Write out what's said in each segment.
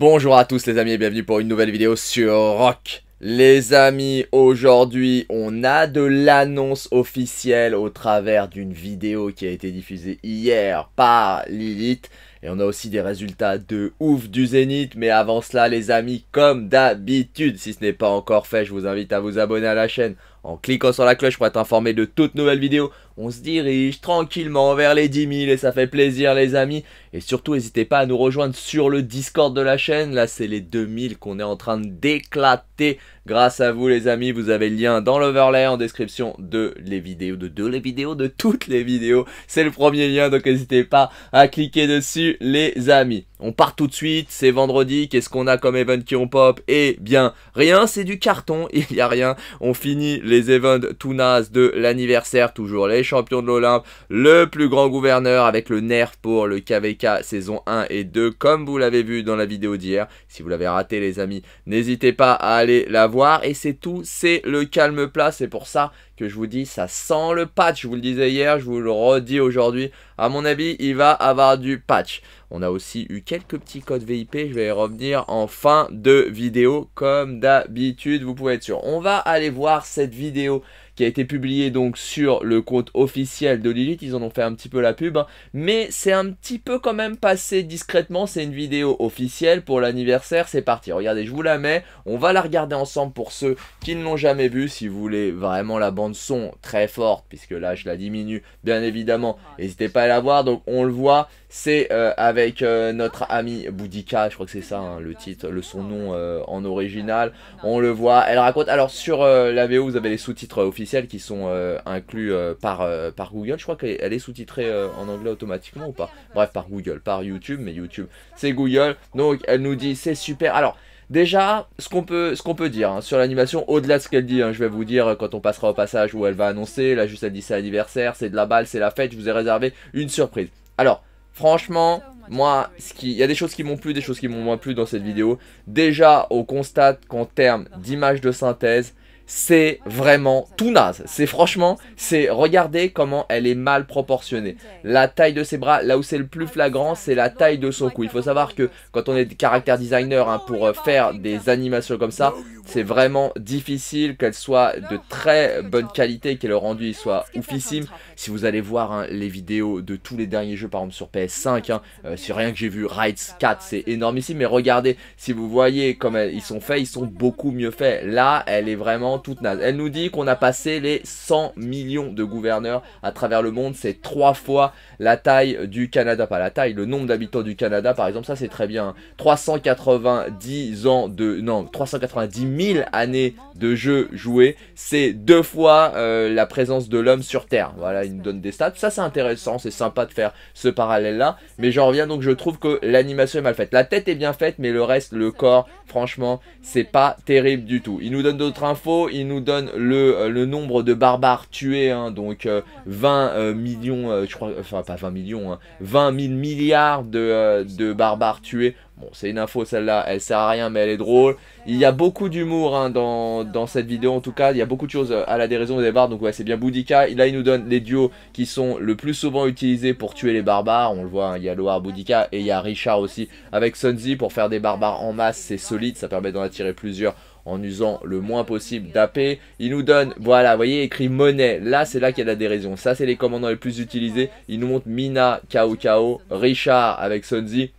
Bonjour à tous les amis et bienvenue pour une nouvelle vidéo sur Rock. Les amis, aujourd'hui on a de l'annonce officielle au travers d'une vidéo qui a été diffusée hier par Lilith. Et on a aussi des résultats de ouf du Zénith. Mais avant cela les amis, comme d'habitude, si ce n'est pas encore fait, je vous invite à vous abonner à la chaîne en cliquant sur la cloche pour être informé de toutes nouvelles vidéos. On se dirige tranquillement vers les 10 000 et ça fait plaisir les amis. Et surtout n'hésitez pas à nous rejoindre sur le Discord de la chaîne. Là c'est les 2000 qu'on est en train d'éclater. Grâce à vous les amis, vous avez le lien dans l'overlay en description de les vidéos, de, deux les vidéos, de toutes les vidéos. C'est le premier lien donc n'hésitez pas à cliquer dessus les amis. On part tout de suite, c'est vendredi, qu'est-ce qu'on a comme event qui pop Eh bien rien, c'est du carton, il n'y a rien. On finit les events tout naze de l'anniversaire, toujours les champion de l'Olympe, le plus grand gouverneur avec le nerf pour le KVK saison 1 et 2, comme vous l'avez vu dans la vidéo d'hier. Si vous l'avez raté les amis, n'hésitez pas à aller la voir. Et c'est tout, c'est le calme plat, c'est pour ça que je vous dis, ça sent le patch. Je vous le disais hier, je vous le redis aujourd'hui. À mon avis, il va avoir du patch. On a aussi eu quelques petits codes VIP. Je vais y revenir en fin de vidéo. Comme d'habitude, vous pouvez être sûr. On va aller voir cette vidéo qui a été publié donc sur le compte officiel de Lilith. Ils en ont fait un petit peu la pub, hein. mais c'est un petit peu quand même passé discrètement. C'est une vidéo officielle pour l'anniversaire. C'est parti. Regardez, je vous la mets. On va la regarder ensemble pour ceux qui ne l'ont jamais vue. Si vous voulez vraiment la bande son très forte, puisque là je la diminue bien évidemment, n'hésitez pas à la voir. Donc on le voit, c'est euh, avec euh, notre ami Boudica, je crois que c'est ça hein, le titre, le son nom euh, en original. On le voit, elle raconte. Alors sur la VO, vous avez les sous-titres officiels qui sont inclus par, par Google. Je crois qu'elle est sous-titrée en anglais automatiquement ou pas. Bref, par Google, par YouTube, mais YouTube, c'est Google. Donc elle nous dit c'est super. Alors Déjà, ce qu'on peut, ce peut dire hein, sur l'animation, au-delà de ce qu'elle dit, hein, je vais vous dire quand on passera au passage où elle va annoncer, là juste elle dit c'est l'anniversaire, c'est de la balle, c'est la fête, je vous ai réservé une surprise. Alors, Franchement, moi, il y a des choses qui m'ont plu, des choses qui m'ont moins plu dans cette vidéo. Déjà, on constate qu'en termes d'image de synthèse, c'est vraiment tout naze. C'est franchement, c'est regardez comment elle est mal proportionnée. La taille de ses bras, là où c'est le plus flagrant, c'est la taille de son cou. Il faut savoir que quand on est caractère designer hein, pour euh, faire des animations comme ça, c'est vraiment difficile qu'elle soit de très bonne qualité, que le rendu soit oufissime. Si vous allez voir hein, les vidéos de tous les derniers jeux, par exemple sur PS5, c'est hein, euh, rien que j'ai vu, Rides 4, c'est énormissime. Mais regardez, si vous voyez comme ils sont faits, ils sont beaucoup mieux faits. Là, elle est vraiment toute Elle nous dit qu'on a passé les 100 millions de gouverneurs à travers le monde. C'est trois fois la taille du Canada. Pas la taille, le nombre d'habitants du Canada, par exemple. Ça, c'est très bien. 390 hein. ans de... Non, 390 000 années de jeu joués, C'est deux fois euh, la présence de l'homme sur Terre. Voilà, il nous donne des stats. Ça, c'est intéressant. C'est sympa de faire ce parallèle-là. Mais j'en reviens donc, je trouve que l'animation est mal faite. La tête est bien faite, mais le reste, le corps, franchement, c'est pas terrible du tout. Il nous donne d'autres infos il nous donne le, euh, le nombre de barbares tués, hein, donc 20 euh, euh, millions, je crois, enfin pas 20 millions, 20 hein, 000 milliards de barbares tués Bon, c'est une info celle-là, elle sert à rien, mais elle est drôle. Il y a beaucoup d'humour hein, dans, cette vidéo, en tout cas. Il y a beaucoup de choses à la déraison des barbares. Donc, ouais, c'est bien Boudica. Là, il nous donne les duos qui sont le plus souvent utilisés pour tuer les barbares. On le voit, hein, il y a Loire Boudica et il y a Richard aussi avec Sunzi pour faire des barbares en masse. C'est solide, ça permet d'en attirer plusieurs en usant le moins possible d'AP. Il nous donne, voilà, vous voyez, écrit monnaie. Là, c'est là qu'il y a de la déraison. Ça, c'est les commandants les plus utilisés. Il nous montre Mina, Kao, Kao, Richard avec Sunzi.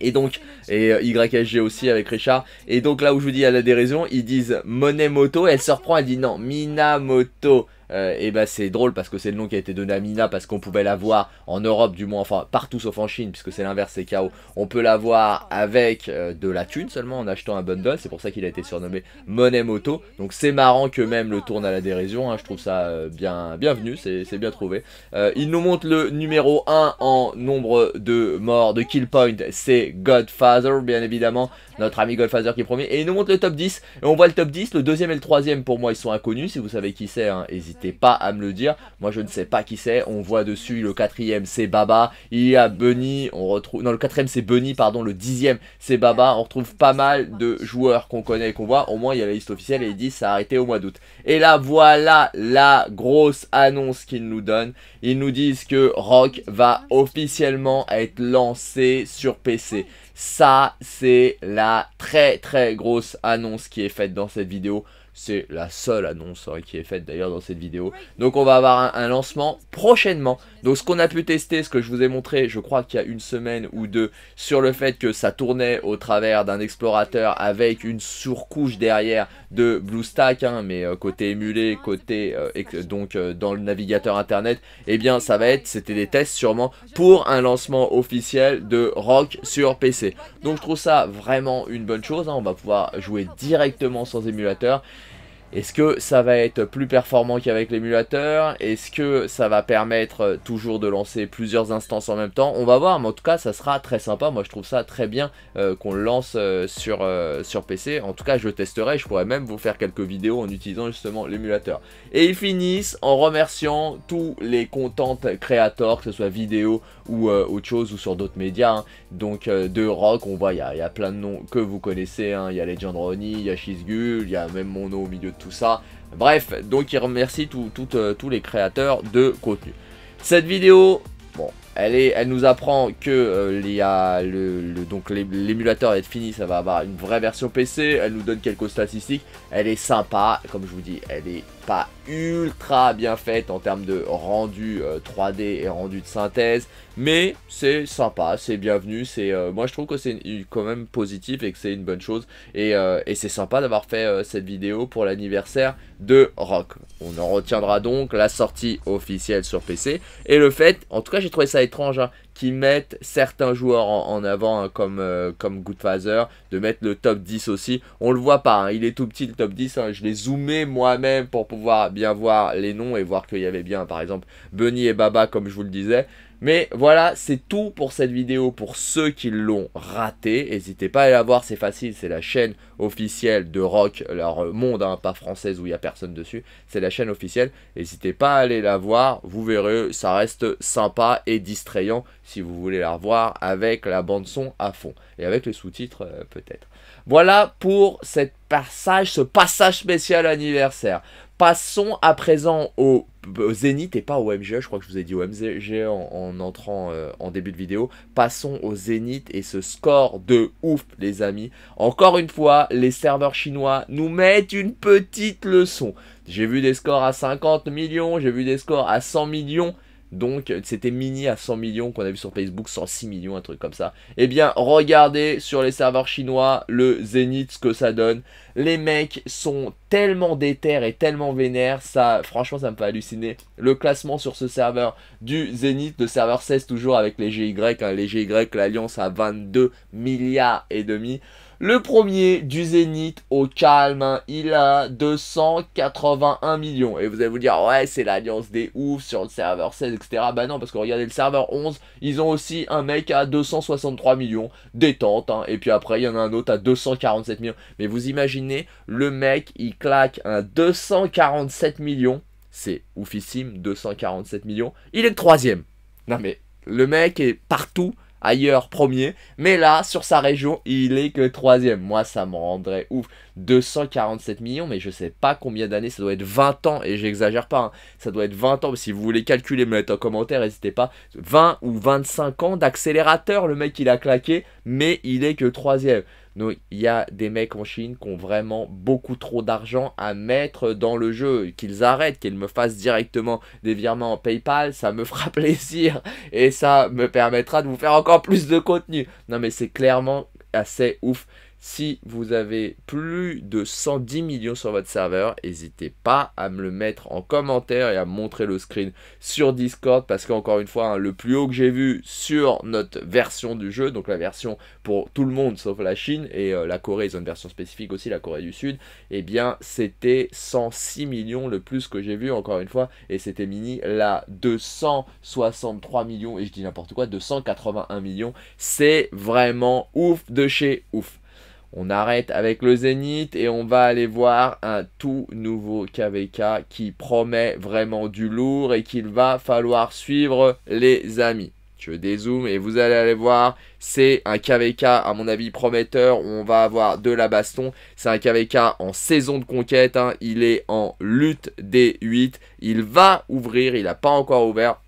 Et donc, et euh, YSG aussi avec Richard. Et donc là où je vous dis, elle a des raisons, ils disent Monemoto, elle se reprend, elle dit non, Minamoto euh, et ben c'est drôle parce que c'est le nom qui a été donné à Mina parce qu'on pouvait la voir en Europe du moins, enfin partout sauf en Chine puisque c'est l'inverse, c'est KO. On peut la voir avec euh, de la thune seulement en achetant un bundle, c'est pour ça qu'il a été surnommé Monet Moto. Donc c'est marrant que même le tourne à la dérision, hein. je trouve ça euh, bien bienvenu, c'est bien trouvé. il nous montre le numéro 1 en nombre de morts de Kill Point, c'est Godfather bien évidemment, notre ami Godfather qui est premier. Et il nous montre le top 10, et on voit le top 10, le deuxième et le troisième pour moi ils sont inconnus, si vous savez qui c'est, hein, hésitez pas à me le dire. Moi, je ne sais pas qui c'est. On voit dessus le quatrième, c'est Baba. Il y a Bunny. On retrouve. Non, le quatrième, c'est Bunny, pardon. Le dixième, c'est Baba. On retrouve pas mal de joueurs qu'on connaît et qu'on voit. Au moins, il y a la liste officielle et ils disent ça a arrêté au mois d'août. Et là, voilà la grosse annonce qu'ils nous donnent. Ils nous disent que Rock va officiellement être lancé sur PC. Ça, c'est la très très grosse annonce qui est faite dans cette vidéo. C'est la seule annonce hein, qui est faite d'ailleurs dans cette vidéo. Donc on va avoir un, lancement prochainement. Donc ce qu'on a pu tester, ce que je vous ai montré, je crois qu'il y a une semaine ou deux, sur le fait que ça tournait au travers d'un explorateur avec une surcouche derrière de BlueStack, hein, mais euh, côté émulé, côté euh, donc euh, dans le navigateur internet, eh bien ça va être, c'était des tests sûrement, pour un lancement officiel de Rock sur PC. Donc je trouve ça vraiment une bonne chose, hein. on va pouvoir jouer directement sans émulateur. Est-ce que ça va être plus performant qu'avec l'émulateur Est-ce que ça va permettre euh, toujours de lancer plusieurs instances en même temps On va voir, mais en tout cas, ça sera très sympa. Moi, je trouve ça très bien euh, qu'on le lance euh, sur, sur PC. En tout cas, je testerai. Je pourrais même vous faire quelques vidéos en utilisant justement l'émulateur. Et ils finissent en remerciant tous les content créateurs, que ce soit vidéo ou euh, autre chose ou sur d'autres médias. Hein. Donc euh, de rock, on voit, il y, a, plein de noms que vous connaissez. Hein. Il y a Legend Ronnie, il y a Shizgul, il y a même mon nom au milieu de tout ça. Bref, donc il remercie tout, tout, euh, tous les créateurs de contenu. Cette vidéo, bon, elle, est, elle nous apprend que il y a le, donc l'émulateur est fini, ça va avoir une vraie version PC. Elle nous donne quelques statistiques. Elle est sympa, comme je vous dis, elle est pas ultra bien faite en termes de rendu 3D euh, et rendu de synthèse. Mais c'est sympa, c'est bienvenu. C'est euh, moi je trouve que c'est quand même positif et que c'est une bonne chose. Et, euh, et c'est sympa d'avoir fait cette vidéo pour l'anniversaire de Rock. On en retiendra donc la sortie officielle sur PC et le fait, en tout cas j'ai trouvé ça étrange, hein, qui mettent certains joueurs en, avant, hein, comme, euh, comme Goodfather, de mettre le top 10 aussi. On le voit pas, hein, il est tout petit le top 10. Hein. je l'ai zoomé moi-même pour pouvoir bien voir les noms et voir qu'il y avait bien, par exemple, Bunny et Baba, comme je vous le disais. Mais voilà, c'est tout pour cette vidéo. Pour ceux qui l'ont raté, n'hésitez pas à la voir, c'est facile. C'est la chaîne officielle de Rock, leur monde, hein, pas française où il n'y a personne dessus. C'est la chaîne officielle. N'hésitez pas à aller la voir, vous verrez, ça reste sympa et distrayant si vous voulez la revoir avec la bande-son à fond. Et avec le sous-titres, euh, peut-être. Voilà pour cette passage, ce passage spécial anniversaire. Passons à présent au Zénith et pas au MGE, je crois que je vous ai dit omg en, entrant euh, en début de vidéo. Passons au Zénith et ce score de ouf les amis. Encore une fois, les serveurs chinois nous mettent une petite leçon. J'ai vu des scores à 50 millions, j'ai vu des scores à 100 millions. Donc, c'était Mini à 100 millions qu'on a vu sur Facebook, 106 millions, un truc comme ça. Eh bien, regardez sur les serveurs chinois le Zenith, ce que ça donne. Les mecs sont tellement déter et tellement vénères, ça, franchement, ça me fait halluciner. Le classement sur ce serveur du Zenith, le serveur 16 toujours avec les GY, hein, les GY, l'Alliance à 22 milliards et demi. Le premier du Zénith au calme, hein, il a 281 millions. Et vous allez vous dire, ouais, c'est l'alliance des oufs sur le serveur 16, etc. Bah non, parce que regardez le serveur 11, ils ont aussi un mec à 263 millions, détente. Hein. et puis après, il y en a un autre à 247 millions. Mais vous imaginez, le mec, il claque un 247 millions. C'est oufissime, 247 millions. Il est le troisième. Non mais, le mec est partout ailleurs premier, mais là, sur sa région, il est que troisième. Moi, ça me rendrait ouf. 247 millions, mais je sais pas combien d'années, ça doit être 20 ans, et j'exagère pas, hein. ça doit être 20 ans, si vous voulez calculer, me en commentaire, n'hésitez pas, 20 ou 25 ans d'accélérateur, le mec il a claqué, mais il est que troisième. Donc il y a des mecs en Chine qui ont vraiment beaucoup trop d'argent à mettre dans le jeu. Qu'ils arrêtent, qu'ils me fassent directement des virements en PayPal, ça me fera plaisir et ça me permettra de vous faire encore plus de contenu. Non mais c'est clairement assez ouf si vous avez plus de 110 millions sur votre serveur, n'hésitez pas à me le mettre en commentaire et à montrer le screen sur Discord parce qu'encore une fois, hein, le plus haut que j'ai vu sur notre version du jeu, donc la version pour tout le monde sauf la Chine et euh, la Corée, ils ont une version spécifique aussi, la Corée du Sud, eh bien c'était 106 millions le plus que j'ai vu encore une fois et c'était mini la 263 millions et je dis n'importe quoi, 281 millions, c'est vraiment ouf de chez ouf. On arrête avec le Zénith et on va aller voir un tout nouveau KVK qui promet vraiment du lourd et qu'il va falloir suivre les amis. Je dézoome et vous allez aller voir, c'est un KVK à mon avis prometteur où on va avoir de la baston. C'est un KVK en saison de conquête, hein. il est en lutte des 8 Il va ouvrir, il n'a pas encore ouvert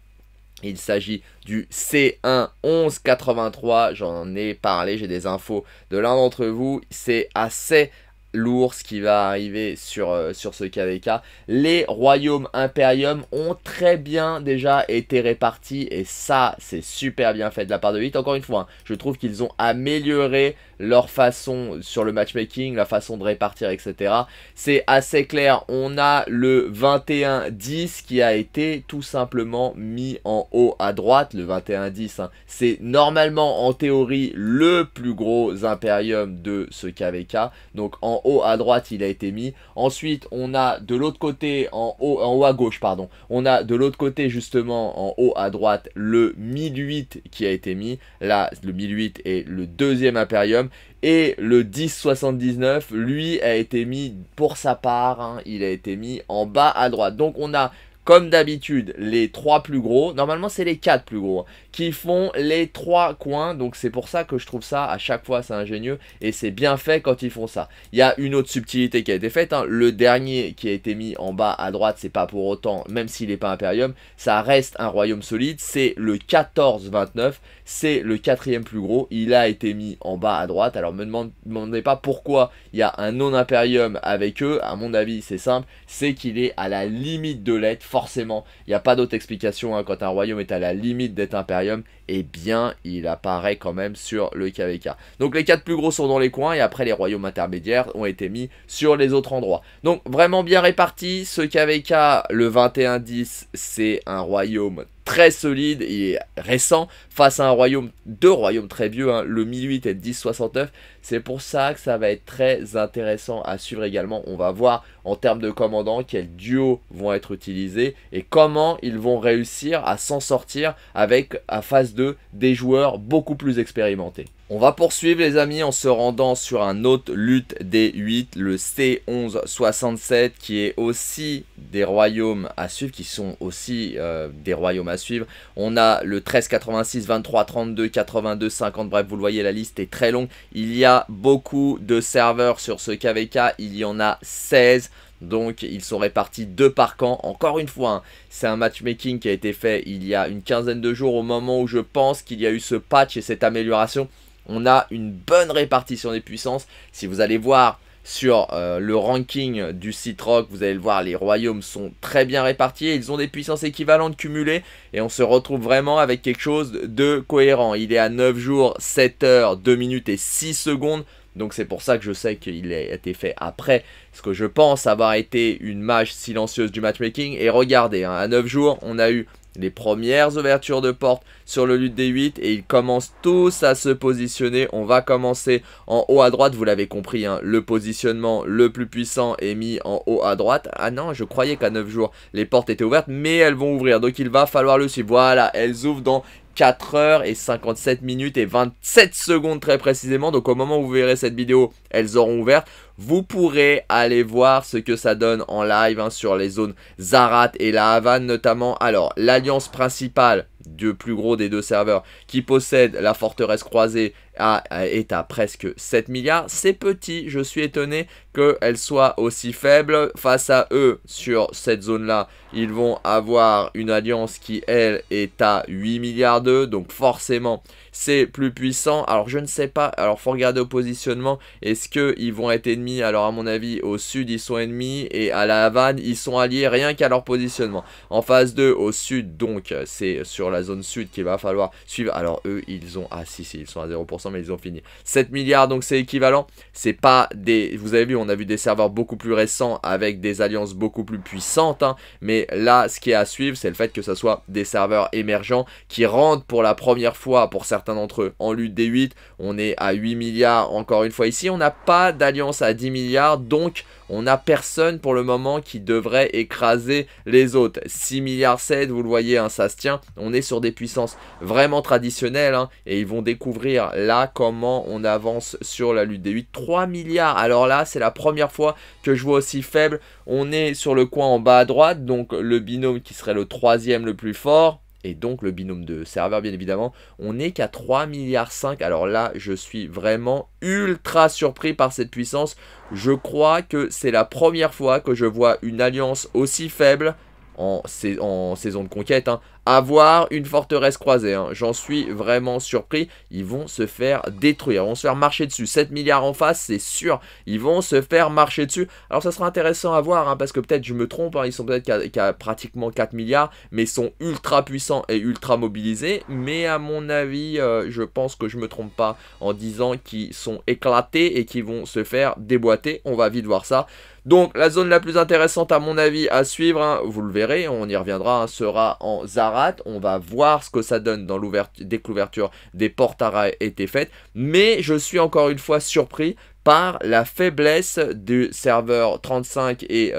il s'agit du C1 1183. J'en ai parlé, j'ai des infos de l'un d'entre vous. C'est assez lourd ce qui va arriver sur, euh, sur ce KVK. Les royaumes impériums ont très bien déjà été répartis et ça c'est super bien fait de la part de 8. Encore une fois, hein, je trouve qu'ils ont amélioré leur façon sur le matchmaking, la façon de répartir, etc. C'est assez clair. On a le 21-10 qui a été tout simplement mis en haut à droite. Le 21-10, hein, c'est normalement en théorie le plus gros impérium de ce KVK. Donc en haut à droite, il a été mis. Ensuite, on a de l'autre côté, en haut, en haut à gauche, pardon, on a de l'autre côté justement en haut à droite le 1008 qui a été mis. Là, le 1008 est le deuxième impérium. Et le 1079, lui, a été mis pour sa part, hein, il a été mis en bas à droite. Donc on a, comme d'habitude, les trois plus gros. Normalement, c'est les quatre plus gros. Hein qui font les trois coins. Donc c'est pour ça que je trouve ça à chaque fois c'est ingénieux et c'est bien fait quand ils font ça. Il y a une autre subtilité qui a été faite. Hein. Le dernier qui a été mis en bas à droite, c'est pas pour autant, même s'il n'est pas Imperium, ça reste un royaume solide. C'est le 14-29, c'est le quatrième plus gros. Il a été mis en bas à droite. Alors me demandez pas pourquoi il y a un non-Imperium avec eux. À mon avis, c'est simple, c'est qu'il est à la limite de l'être. Forcément, il n'y a pas d'autre explication hein, quand un royaume est à la limite d'être Imperium et eh bien, il apparaît quand même sur le KVK. Donc les quatre plus gros sont dans les coins, et après les royaumes intermédiaires ont été mis sur les autres endroits. Donc vraiment bien réparti, ce KVK, le 21-10, c'est un royaume très solide, et récent, face à un royaume, deux royaumes très vieux, hein, le 1008 et le 1069. C'est pour ça que ça va être très intéressant à suivre également. On va voir en termes de commandants quels duos vont être utilisés et comment ils vont réussir à s'en sortir avec à phase 2 des joueurs beaucoup plus expérimentés. On va poursuivre les amis en se rendant sur un autre lutte des 8, le C1167 qui est aussi des royaumes à suivre, qui sont aussi euh, des royaumes à suivre. On a le 1386, 23, 32, 82, 50, bref vous le voyez la liste est très longue. Il y a beaucoup de serveurs sur ce KVK, il y en a 16. Donc ils sont répartis deux par camp. Encore une fois, hein, c'est un matchmaking qui a été fait il y a une quinzaine de jours au moment où je pense qu'il y a eu ce patch et cette amélioration on a une bonne répartition des puissances. Si vous allez voir sur euh, le ranking du site vous allez le voir, les royaumes sont très bien répartis, ils ont des puissances équivalentes cumulées, et on se retrouve vraiment avec quelque chose de cohérent. Il est à 9 jours, 7 heures, 2 minutes et 6 secondes, donc c'est pour ça que je sais qu'il a été fait après, ce que je pense avoir été une match silencieuse du matchmaking, et regardez, hein, à 9 jours, on a eu les premières ouvertures de portes sur le lutte des 8 et ils commencent tous à se positionner. On va commencer en haut à droite, vous l'avez compris, hein. le positionnement le plus puissant est mis en haut à droite. Ah non, je croyais qu'à 9 jours les portes étaient ouvertes mais elles vont ouvrir donc il va falloir le suivre. Voilà, elles ouvrent dans 4 heures et 57 minutes et 27 secondes très précisément. Donc au moment où vous verrez cette vidéo, elles auront ouvert vous pourrez aller voir ce que ça donne en live hein, sur les zones Zarat et La Havane notamment. Alors, l'alliance principale du plus gros des deux serveurs qui possède la forteresse croisée est à presque 7 milliards. C'est petit, je suis étonné qu'elle soit aussi faible. Face à eux, sur cette zone-là, ils vont avoir une alliance qui, elle, est à 8 milliards d'eux. Donc forcément, c'est plus puissant. Alors je ne sais pas, alors faut regarder au positionnement, est-ce qu'ils vont être ennemis Alors à mon avis, au sud ils sont ennemis et à la Havane ils sont alliés rien qu'à leur positionnement. En phase 2, au sud donc, c'est sur la zone sud qu'il va falloir suivre. Alors eux ils ont, ah si si, ils sont à 0% mais ils ont fini. 7 milliards donc c'est équivalent, c'est pas des, vous avez vu, on a vu des serveurs beaucoup plus récents avec des alliances beaucoup plus puissantes, hein. mais là ce qui est à suivre c'est le fait que ce soit des serveurs émergents qui rentrent pour la première fois pour certains certains d'entre eux. En lutte des 8, on est à 8 milliards encore une fois ici. On n'a pas d'alliance à 10 milliards, donc on n'a personne pour le moment qui devrait écraser les autres. 6 milliards 7, vous le voyez, hein, ça se tient. On est sur des puissances vraiment traditionnelles hein, et ils vont découvrir là comment on avance sur la lutte des 8. 3 milliards, alors là, c'est la première fois que je vois aussi faible. On est sur le coin en bas à droite, donc le binôme qui serait le troisième le plus fort et donc le binôme de serveur bien évidemment, on n'est qu'à 3 milliards 5. Alors là, je suis vraiment ultra surpris par cette puissance. Je crois que c'est la première fois que je vois une alliance aussi faible en, en saison de conquête, hein, avoir une forteresse croisée. Hein. J'en suis vraiment surpris. Ils vont se faire détruire. Ils vont se faire marcher dessus. 7 milliards en face, c'est sûr. Ils vont se faire marcher dessus. Alors ça sera intéressant à voir, hein, parce que peut-être je me trompe. Hein, ils sont peut-être qu'à pratiquement 4 milliards, mais ils sont ultra puissants et ultra mobilisés. Mais à mon avis, euh, je pense que je me trompe pas en disant qu'ils sont éclatés et qu'ils vont se faire déboîter. On va vite voir ça. Donc la zone la plus intéressante à mon avis à suivre, vous le verrez, on y reviendra, sera en Zara on va voir ce que ça donne dans dès que l'ouverture des portes à été était faite. Mais je suis encore une fois surpris par la faiblesse du serveur 35 et,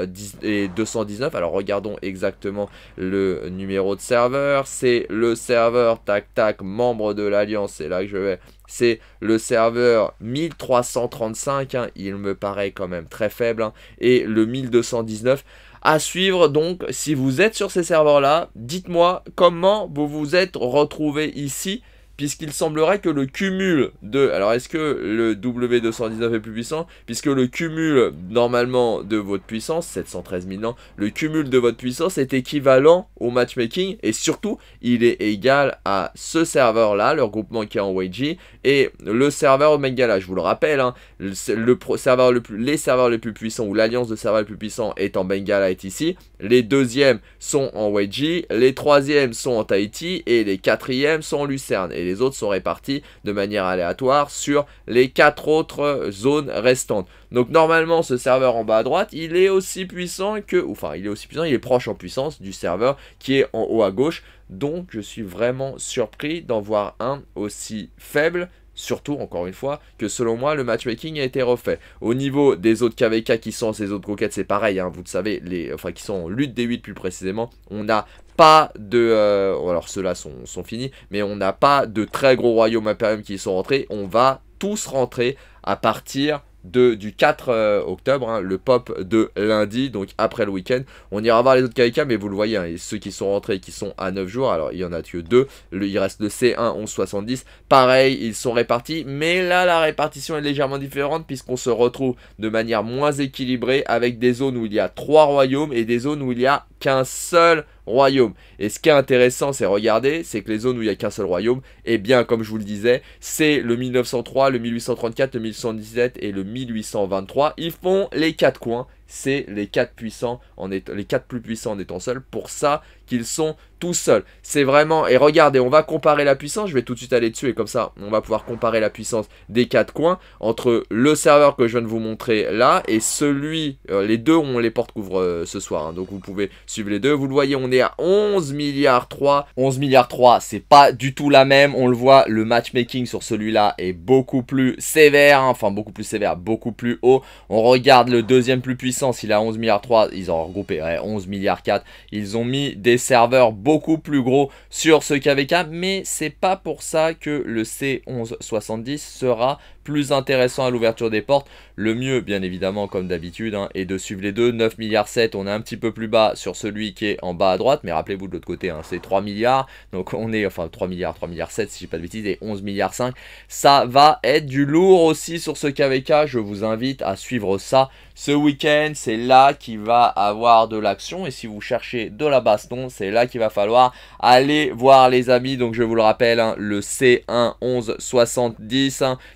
219. Euh, Alors regardons exactement le numéro de serveur. C'est le serveur tac tac membre de l'alliance. C'est là que je vais. C'est le serveur 1335. Hein. Il me paraît quand même très faible. Hein. Et le 1219 à suivre. Donc, si vous êtes sur ces serveurs-là, dites-moi comment vous vous êtes retrouvé ici puisqu'il semblerait que le cumul de... Alors est-ce que le W219 est plus puissant Puisque le cumul normalement de votre puissance, 713 000 ans, le cumul de votre puissance est équivalent au matchmaking et surtout il est égal à ce serveur là, le regroupement qui est en YG, et le serveur au Bengala. je vous le rappelle, hein, le, serveur le plus, les serveurs les plus puissants ou l'alliance de serveurs les plus puissants est en Bengala est ici, les deuxièmes sont en YG, les troisièmes sont en Tahiti et les quatrièmes sont en Lucerne les autres sont répartis de manière aléatoire sur les quatre autres zones restantes. Donc normalement ce serveur en bas à droite il est aussi puissant que, enfin il est aussi puissant, il est proche en puissance du serveur qui est en haut à gauche. Donc je suis vraiment surpris d'en voir un aussi faible Surtout, encore une fois, que selon moi, le matchmaking a été refait. Au niveau des autres KVK qui sont ces autres Croquettes, c'est pareil, hein. vous le savez, les, enfin qui sont en lutte des 8 plus précisément, on n'a pas de... Euh, alors ceux-là sont, finis, mais on n'a pas de très gros royaumes impériums qui sont rentrés. On va tous rentrer à partir du 4 euh, octobre, hein, le pop de lundi, donc après le week-end. On ira voir les autres KK, mais vous le voyez, hein, ceux qui sont rentrés et qui sont à 9 jours, alors il y en a que 2, il reste le C1 1170, pareil, ils sont répartis, mais là la répartition est légèrement différente puisqu'on se retrouve de manière moins équilibrée avec des zones où il y a 3 royaumes et des zones où il y a qu'un seul royaume. Et ce qui est intéressant, c'est regarder, c'est que les zones où il n'y a qu'un seul royaume, et eh bien, comme je vous le disais, c'est le 1903, le 1834, le 1817 et le 1823. Ils font les quatre coins, c'est les quatre puissants, en les quatre plus puissants en étant seuls. Pour ça, qu'ils sont tout seuls. C'est vraiment... Et regardez, on va comparer la puissance. Je vais tout de suite aller dessus et comme ça, on va pouvoir comparer la puissance des quatre coins entre le serveur que je viens de vous montrer là et celui... Euh, les deux, ont les portes couvre euh, ce soir. Hein. donc vous pouvez suivre les deux. Vous le voyez, on est à 11 milliards 3. 11 milliards 3, c'est pas du tout la même. On le voit, le matchmaking sur celui-là est beaucoup plus sévère. Hein. enfin, beaucoup plus sévère, beaucoup plus haut. On regarde le deuxième plus puissant. S'il a 11 milliards 3, ils ont regroupé. 11 milliards 4. Ils ont mis des serveurs beaucoup plus gros sur ce KVK, mais c'est pas pour ça que le C1170 sera plus intéressant à l'ouverture des portes. Le mieux, bien évidemment, comme d'habitude, hein, est de suivre les deux. 9 milliards 7, on est un petit peu plus bas sur celui qui est en bas à droite, mais rappelez-vous de l'autre côté, hein, c'est 3 milliards. Donc on est, enfin 3 milliards, 3 milliards 7, si je pas de bêtises, et 11 milliards 5. Ça va être du lourd aussi sur ce KVK. Je vous invite à suivre ça ce week-end. C'est là qu'il va avoir de l'action. Et si vous cherchez de la baston, c'est là qu'il va falloir aller voir les amis. Donc je vous le rappelle, hein, le C1 11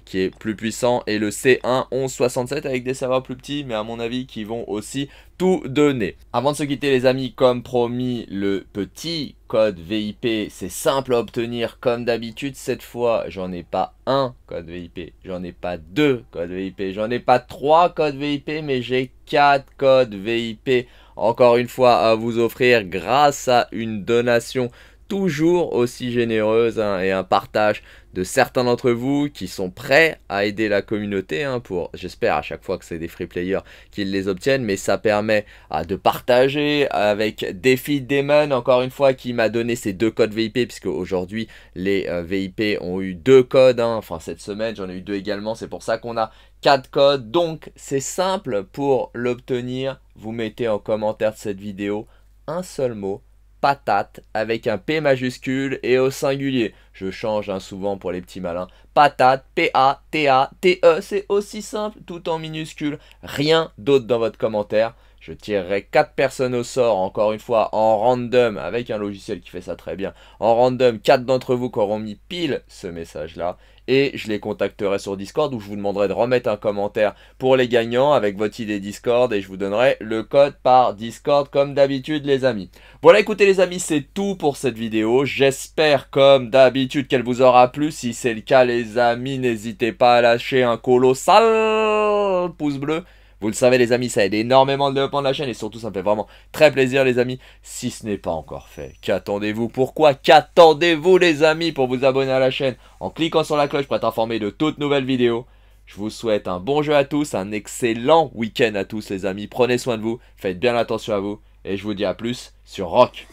qui est plus puissant et le C1 1167 avec des serveurs plus petits mais à mon avis qui vont aussi tout donner. Avant de se quitter les amis, comme promis, le petit code VIP, c'est simple à obtenir comme d'habitude. Cette fois, j'en ai pas un code VIP, j'en ai pas deux codes VIP, j'en ai pas trois codes VIP, mais j'ai quatre codes VIP. Encore une fois, à vous offrir grâce à une donation toujours aussi généreuse hein, et un partage de certains d'entre vous qui sont prêts à aider la communauté hein, pour, j'espère à chaque fois que c'est des free players qu'ils les obtiennent, mais ça permet ah, de partager avec Défi Demon, encore une fois, qui m'a donné ces deux codes VIP, puisque aujourd'hui les euh, VIP ont eu deux codes, hein. enfin cette semaine j'en ai eu deux également, c'est pour ça qu'on a quatre codes, donc c'est simple pour l'obtenir, vous mettez en commentaire de cette vidéo un seul mot, patate avec un P majuscule et au singulier. Je change un hein, souvent pour les petits malins. Patate, P-A-T-A-T-E, c'est aussi simple, tout en minuscule. Rien d'autre dans votre commentaire. Je tirerai 4 personnes au sort, encore une fois, en random, avec un logiciel qui fait ça très bien. En random, 4 d'entre vous qui auront mis pile ce message-là. Et je les contacterai sur Discord où je vous demanderai de remettre un commentaire pour les gagnants avec votre idée Discord et je vous donnerai le code par Discord comme d'habitude les amis. Voilà écoutez les amis c'est tout pour cette vidéo. J'espère comme d'habitude qu'elle vous aura plu. Si c'est le cas les amis n'hésitez pas à lâcher un colossal pouce bleu vous le savez les amis, ça aide énormément le développement de la chaîne et surtout ça me fait vraiment très plaisir les amis si ce n'est pas encore fait. Qu'attendez-vous Pourquoi Qu'attendez-vous les amis pour vous abonner à la chaîne en cliquant sur la cloche pour être informé de toutes nouvelles vidéos je vous souhaite un bon jeu à tous, un excellent week-end à tous les amis. Prenez soin de vous, faites bien attention à vous et je vous dis à plus sur Rock.